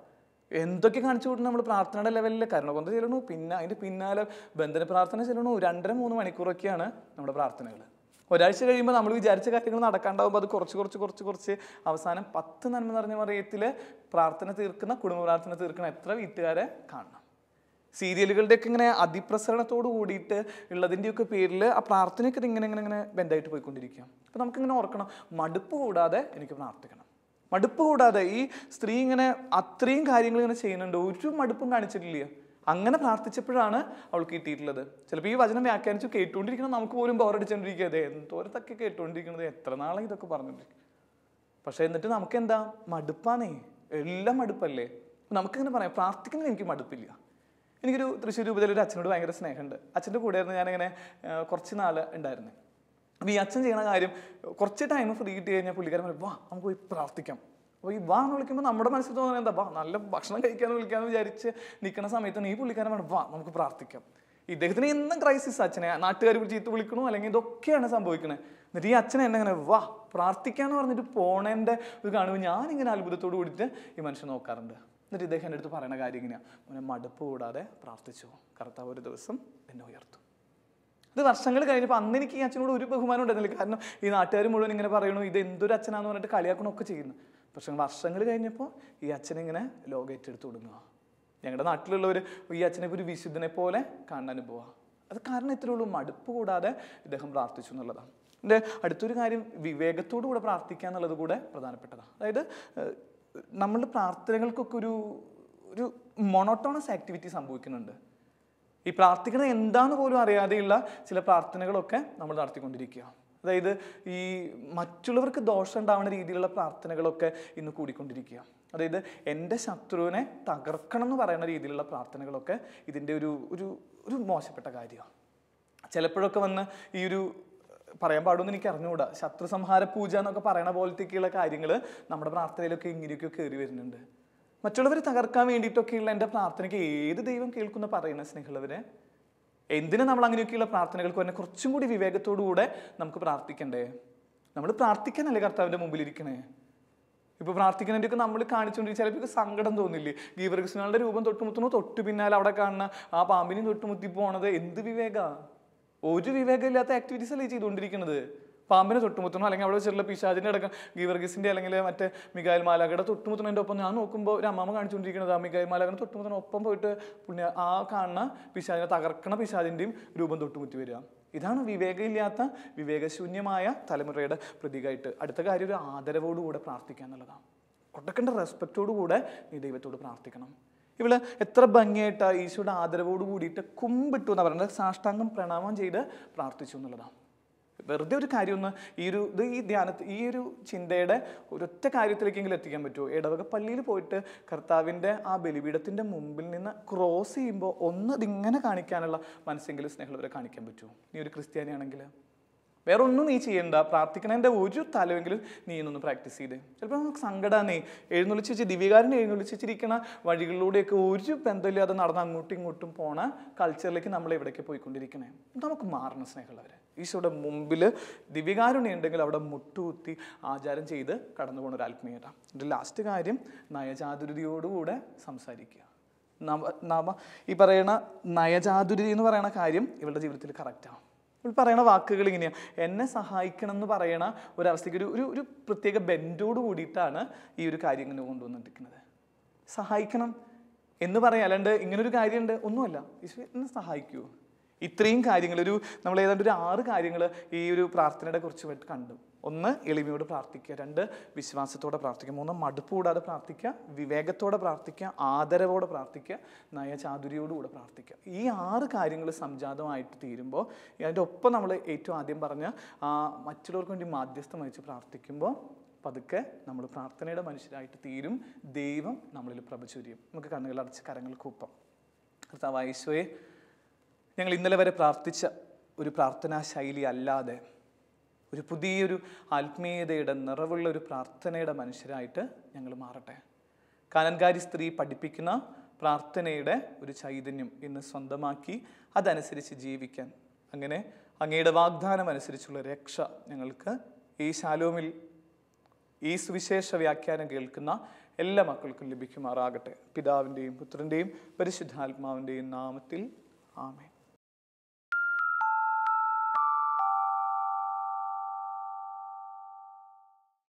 എന്തൊക്കെ കാണിച്ചു കൂട്ടുന്ന നമ്മൾ പ്രാർത്ഥനയുടെ ലെവലിൽ കരുണകൊന്ത ചെല്ലണു പിന്നെ അതിൻ്റെ പിന്നാലെ ബന്ധന പ്രാർത്ഥന ചെല്ലണു രണ്ടര മൂന്ന് മണിക്കൂറൊക്കെയാണ് നമ്മുടെ പ്രാർത്ഥനകൾ ഒരാഴ്ച കഴിയുമ്പോൾ നമ്മൾ വിചാരിച്ച കാര്യങ്ങൾ നടക്കാണ്ടാവുമ്പോൾ അത് കുറച്ച് കുറച്ച് കുറച്ച് കുറച്ച് അവസാനം പത്ത് നന്മ നിറഞ്ഞ മറിയത്തിൽ പ്രാർത്ഥന തീർക്കുന്ന കുടുംബ പ്രാർത്ഥന തീർക്കുന്ന എത്ര വീട്ടുകാരെ കാണണം സീരിയലുകളുടെയൊക്കെ ഇങ്ങനെ അതിപ്രസരണത്തോട് കൂടിയിട്ട് ഉള്ളതിൻ്റെയൊക്കെ പേരിൽ ആ പ്രാർത്ഥനയ്ക്ക് ഇങ്ങനെ ഇങ്ങനെ ഇങ്ങനെ ബെൻഡായിട്ട് പോയിക്കൊണ്ടിരിക്കുകയാണ് അപ്പോൾ നമുക്കിങ്ങനെ ഓർക്കണം മടുപ്പ് കൂടാതെ എനിക്ക് പ്രാർത്ഥിക്കണം മടുപ്പ് കൂടാതെ ഈ സ്ത്രീ ഇങ്ങനെ അത്രയും കാര്യങ്ങൾ ഇങ്ങനെ ചെയ്യുന്നുണ്ട് ഒരു മടുപ്പും കാണിച്ചിട്ടില്ല അങ്ങനെ പ്രാർത്ഥിച്ചപ്പോഴാണ് അവൾക്ക് കിട്ടിയിട്ടുള്ളത് ചിലപ്പോൾ ഈ വചനം വ്യാഖ്യാനിച്ച് കേട്ടുകൊണ്ടിരിക്കുന്നത് നമുക്ക് പോലും ബോറടിച്ചുകൊണ്ടിരിക്കുക അതെ എന്തോരത്തൊക്കെ കേട്ടുകൊണ്ടിരിക്കുന്നത് എത്ര നാളാണ് ഇതൊക്കെ പറഞ്ഞിട്ടുണ്ട് പക്ഷേ എന്നിട്ട് നമുക്ക് എന്താ മടുപ്പാണേ എല്ലാം മടുപ്പല്ലേ നമുക്കിങ്ങനെ പറയാം പ്രാർത്ഥിക്കുന്നതിന് എനിക്ക് മടുപ്പില്ല എനിക്കൊരു തൃശ്ശൂർ രൂപതയിൽ ഒരു അച്ഛനോട് ഭയങ്കര സ്നേഹമുണ്ട് അച്ഛൻ്റെ ആയിരുന്നു ഞാനിങ്ങനെ കുറച്ച് നാൾ ഉണ്ടായിരുന്നത് അപ്പോൾ ഈ അച്ഛൻ ചെയ്യുന്ന കാര്യം കുറച്ച് ടൈം ഫ്രീ കിട്ടി കഴിഞ്ഞാൽ പുള്ളിക്കാരൻ പറയും വാ നമുക്ക് പോയി പ്രാർത്ഥിക്കാം അപ്പോൾ ഈ വാ എന്ന് വിളിക്കുമ്പോൾ നമ്മുടെ മനസ്സിൽ തോന്നുന്നത് എന്താ വാ നല്ല ഭക്ഷണം കഴിക്കാമെന്ന് വിളിക്കാമെന്ന് വിചാരിച്ച് നിൽക്കുന്ന സമയത്താണ് ഈ പുള്ളിക്കാരൻ വേണം വാ നമുക്ക് പ്രാർത്ഥിക്കാം ഇദ്ദേഹത്തിന് എന്നും ക്രൈസിസ് അച്ഛനെ നാട്ടുകാർ ചീത്ത വിളിക്കണോ അല്ലെങ്കിൽ ഇതൊക്കെയാണ് സംഭവിക്കുന്നത് എന്നിട്ട് ഈ അച്ഛനെ എന്നെ ഇങ്ങനെ വാ പ്രാർത്ഥിക്കാന്ന് പറഞ്ഞിട്ട് പോണേൻ്റെ ഒരു കാണുമ്പോൾ ഞാനിങ്ങനെ അത്ഭുതത്തോട് കൂടിയിട്ട് ഈ മനുഷ്യൻ നോക്കാറുണ്ട് എന്നിട്ട് ഇദ്ദേഹം എൻ്റെ അടുത്ത് പറയുന്ന കാര്യം ഇങ്ങനെയാണ് മോനെ മടുപ്പ് കൂടാതെ പ്രാർത്ഥിച്ചു കർത്താവ് ഒരു ദിവസം എന്നെ ഉയർത്തു ഇത് വർഷങ്ങൾ കഴിഞ്ഞപ്പോൾ അന്ന് എനിക്ക് ഈ അച്ഛനോട് ഒരു ബഹുമാനം ഉണ്ടായിരുന്നില്ല കാരണം ഈ നാട്ടുകാർ മുഴുവൻ ഇങ്ങനെ പറയണു ഇത് എന്തൊരു അച്ഛനാന്ന് പറഞ്ഞിട്ട് കളിയാക്കണമൊക്കെ ചെയ്യുന്നു പക്ഷേ വർഷങ്ങൾ കഴിഞ്ഞപ്പോൾ ഈ അച്ഛനിങ്ങനെ ഏറ്റെടുത്ത് കൊടുക്കുക ഞങ്ങളുടെ നാട്ടിലുള്ളവർ ഈ അച്ഛനെ ഒരു വിശുദ്ധനെ പോലെ കാണാൻ പോവുക അത് കാരണം ഇത്രയേ ഉള്ളൂ മടുപ്പ് കൂടാതെ ഇദ്ദേഹം പ്രാർത്ഥിച്ചു എന്നുള്ളതാണ് എൻ്റെ അടുത്തൊരു കാര്യം വിവേകത്തോടു കൂടെ പ്രാർത്ഥിക്കുക എന്നുള്ളത് കൂടെ പ്രധാനപ്പെട്ടതാണ് അതായത് നമ്മളുടെ പ്രാർത്ഥനകൾക്കൊക്കെ ഒരു ഒരു മൊണോട്ടോണസ് ആക്ടിവിറ്റി സംഭവിക്കുന്നുണ്ട് ഈ പ്രാർത്ഥിക്കുന്നത് എന്താണെന്ന് പോലും അറിയാതെയുള്ള ചില പ്രാർത്ഥനകളൊക്കെ നമ്മൾ നടത്തിക്കൊണ്ടിരിക്കുക അതായത് ഈ മറ്റുള്ളവർക്ക് ദോഷം ഉണ്ടാവുന്ന രീതിയിലുള്ള പ്രാർത്ഥനകളൊക്കെ ഇന്ന് കൂടിക്കൊണ്ടിരിക്കുക അതായത് എൻ്റെ ശത്രുവിനെ തകർക്കണം എന്ന് പറയുന്ന രീതിയിലുള്ള പ്രാർത്ഥനകളൊക്കെ ഇതിൻ്റെ ഒരു ഒരു ഒരു മോശപ്പെട്ട കാര്യമാണ് ചിലപ്പോഴൊക്കെ വന്ന് ഈ ഒരു പറയാൻ പാടുമെന്ന് എനിക്ക് അറിഞ്ഞുകൂടാ ശത്രു സംഹാര പൂജ എന്നൊക്കെ പറയണ പോലത്തേക്കുള്ള കാര്യങ്ങൾ നമ്മുടെ പ്രാർത്ഥനയിലൊക്കെ ഇങ്ങനെയൊക്കെ കയറി വരുന്നുണ്ട് മറ്റുള്ളവരെ തകർക്കാൻ വേണ്ടിയിട്ടൊക്കെയുള്ള എൻ്റെ പ്രാർത്ഥനയ്ക്ക് ഏത് ദൈവം കേൾക്കുന്ന പറയുന്ന സ്നേഹമുള്ളവരെ എന്തിനു നമ്മൾ അങ്ങനെയൊക്കെയുള്ള പ്രാർത്ഥനകൾക്ക് തന്നെ കുറച്ചും കൂടി വിവേകത്തോടുകൂടെ നമുക്ക് പ്രാർത്ഥിക്കണ്ടേ നമ്മൾ പ്രാർത്ഥിക്കാനല്ലേ കർത്താവിൻ്റെ മുമ്പിൽ ഇരിക്കണേ ഇപ്പോൾ പ്രാർത്ഥിക്കുന്നതിൻ്റെയൊക്കെ നമ്മൾ കാണിച്ചുകൊണ്ടിരിക്കും ചിലപ്പോൾ സങ്കടം തോന്നില്ലേ ഗീവർഗസ്നാളുടെ രൂപം തൊട്ടുമുത്തുന്നു തൊട്ടു പിന്നാലെ അവിടെ കാണുന്ന ആ പാമ്പിനെയും തൊട്ടുമുത്തി പോണത് എന്ത് വിവേകമാണ് ഒരു വിവേകമില്ലാത്ത ആക്ടിവിറ്റീസ് അല്ലേ ചെയ്തുകൊണ്ടിരിക്കുന്നത് പാമ്പിനെ തൊട്ടുമുത്തണോ അല്ലെങ്കിൽ അവിടെ വെച്ചിട്ടുള്ള പിശാചിന്റെ അടക്കം ഗീവർഗീസിന്റെ അല്ലെങ്കിൽ മറ്റേ മികായൽ മാലാഖയുടെ തൊട്ടുമുത്തണതിൻ്റെ ഒപ്പം ഞാൻ നോക്കുമ്പോൾ ഒരു അമ്മമ്മ കാണിച്ചുകൊണ്ടിരിക്കുന്നത് ആ മികായൽ മാലാഖയുടെ തൊട്ടുമുത്തണ ഒപ്പം പോയിട്ട് പുണ്യ ആ കാണുന്ന പിശാചിനെ തകർക്കണ പിശാചിൻ്റെയും രൂപം തൊട്ടുമുറ്റി വരിക ഇതാണ് വിവേകമില്ലാത്ത വിവേകശൂന്യമായ തലമുറയുടെ പ്രതീകമായിട്ട് അടുത്ത കാര്യം ഒരു ആദരവോടുകൂടെ പ്രാർത്ഥിക്കുക എന്നുള്ളതാണ് കൊടുക്കേണ്ട റെസ്പെക്റ്റോടുകൂടെ നീ ദൈവത്തോട് പ്രാർത്ഥിക്കണം ഇവൾ എത്ര ഭംഗിയായിട്ട് ഈശോയുടെ ആദരവോട് കൂടിയിട്ട് കുമ്പിട്ടു എന്ന് പറയുന്നത് സാഷ്ടാംഗം പ്രണാമം ചെയ്ത് പ്രാർത്ഥിച്ചു എന്നുള്ളതാണ് വെറുതെ ഒരു കാര്യമൊന്ന് ഈ ഒരു ഇത് ഈ ധ്യാനത്തിൽ ഈ ഒരു ചിന്തയുടെ ഒരൊറ്റ കാര്യത്തിലേക്കെങ്കിലും എത്തിക്കാൻ പറ്റുമോ ഇടവക പള്ളിയിൽ പോയിട്ട് കർത്താവിൻ്റെ ആ ബലിപീഠത്തിൻ്റെ മുമ്പിൽ നിന്ന് ക്രോസ് ചെയ്യുമ്പോൾ ഒന്ന് ഇതിങ്ങനെ കാണിക്കാനുള്ള മനസ്സെങ്കിലും സ്നേഹമുള്ളവരെ കാണിക്കാൻ പറ്റുമോ നീ ഒരു ക്രിസ്ത്യാനിയാണെങ്കിൽ വേറെ ഒന്നും നീ ചെയ്യണ്ട പ്രാർത്ഥിക്കണതിൻ്റെ ഒരു തലവെങ്കിലും നീ ഇന്നൊന്ന് പ്രാക്ടീസ് ചെയ്ത് ചിലപ്പോൾ നമുക്ക് സങ്കടമാണ് എഴുന്നള്ളിച്ച് വെച്ച് ദിവ്യകാരൻ എഴുന്നള്ളിച്ച് വെച്ചിരിക്കുന്ന വഴികളിലൂടെയൊക്കെ ഒരു ബന്ധമില്ലാതെ നടന്ന് അങ്ങോട്ടും ഇങ്ങോട്ടും പോണ കൾച്ചറിലേക്ക് നമ്മൾ എവിടേക്ക് പോയിക്കൊണ്ടിരിക്കണേ നമുക്ക് മാറണം സ്നേഹമുള്ളവർ ഈശോയുടെ മുമ്പിൽ ദിവ്യകാരുണ്യ ഉണ്ടെങ്കിൽ അവിടെ മുട്ടുകുത്തി ആചാരം ചെയ്ത് കടന്നു പോകുന്ന ഒരു ആത്മീയത എൻ്റെ ലാസ്റ്റ് കാര്യം നയചാതുരതയോടുകൂടെ സംസാരിക്കുക നവ നവ ഈ പറയണ നയചാതുര്യത എന്ന് പറയുന്ന കാര്യം ഇവളുടെ ജീവിതത്തിൽ കറക്റ്റാണ് ഇപ്പോൾ പറയണ വാക്കുകൾ ഇങ്ങനെയാണ് എന്നെ സഹായിക്കണം എന്ന് പറയണ ഒരവസ്ഥയ്ക്ക് ഒരു ഒരു ഒരു പ്രത്യേക ബെൻഡോട് കൂടിയിട്ടാണ് ഈ ഒരു കാര്യം ഇങ്ങനെ കൊണ്ടുവന്നിരിക്കുന്നത് സഹായിക്കണം എന്ന് പറയാം അല്ലാണ്ട് ഇങ്ങനൊരു കാര്യമുണ്ട് ഒന്നുമല്ല ഈശോ എന്നെ സഹായിക്കുമോ ഇത്രയും കാര്യങ്ങൾ ഒരു നമ്മൾ ഏതാണ്ട് ഒരു ആറ് കാര്യങ്ങൾ ഈ ഒരു പ്രാർത്ഥനയുടെ കുറിച്ച് കണ്ടു ഒന്ന് എളിമയോട് പ്രാർത്ഥിക്കുക രണ്ട് വിശ്വാസത്തോടെ പ്രാർത്ഥിക്കുക മൂന്ന് മടുപ്പ് കൂടാതെ പ്രാർത്ഥിക്കുക വിവേകത്തോടെ പ്രാർത്ഥിക്കുക ആദരവോടെ പ്രാർത്ഥിക്കുക നയചാതുരിയോടുകൂടെ പ്രാർത്ഥിക്കുക ഈ ആറ് കാര്യങ്ങൾ സംജാതമായിട്ട് തീരുമ്പോൾ അതിൻ്റെ ഒപ്പം നമ്മൾ ഏറ്റവും ആദ്യം പറഞ്ഞ മറ്റുള്ളവർക്ക് വേണ്ടി മാധ്യസ്ഥം വഹിച്ച് പ്രാർത്ഥിക്കുമ്പോൾ പതുക്കെ നമ്മൾ പ്രാർത്ഥനയുടെ മനുഷ്യരായിട്ട് തീരും ദൈവം നമ്മളിൽ പ്രഭചുരിയും നമുക്ക് കണ്ണുകൾ അടച്ച് കരങ്ങൾ കൂപ്പം കർത്താവ് ഐശോയെ ഞങ്ങൾ ഇന്നലെ വരെ പ്രാർത്ഥിച്ച ഒരു പ്രാർത്ഥനാ ശൈലി അല്ലാതെ ഒരു പുതിയൊരു ആത്മീയതയുടെ നിറവുള്ള ഒരു പ്രാർത്ഥനയുടെ മനുഷ്യരായിട്ട് ഞങ്ങൾ മാറട്ടെ കാനൻകാരി സ്ത്രീ പഠിപ്പിക്കുന്ന പ്രാർത്ഥനയുടെ ഒരു ചൈതന്യം ഇന്ന് സ്വന്തമാക്കി അതനുസരിച്ച് ജീവിക്കാൻ അങ്ങനെ അങ്ങയുടെ വാഗ്ദാനം അനുസരിച്ചുള്ള രക്ഷ ഞങ്ങൾക്ക് ഈ ശാലോമിൽ ഈ സുവിശേഷ വ്യാഖ്യാനം കേൾക്കുന്ന എല്ലാ മക്കൾക്കും ലഭിക്കുമാറാകട്ടെ പിതാവിൻ്റെയും പുത്രൻ്റെയും പരിശുദ്ധാത്മാവിൻ്റെയും നാമത്തിൽ ആമേൻ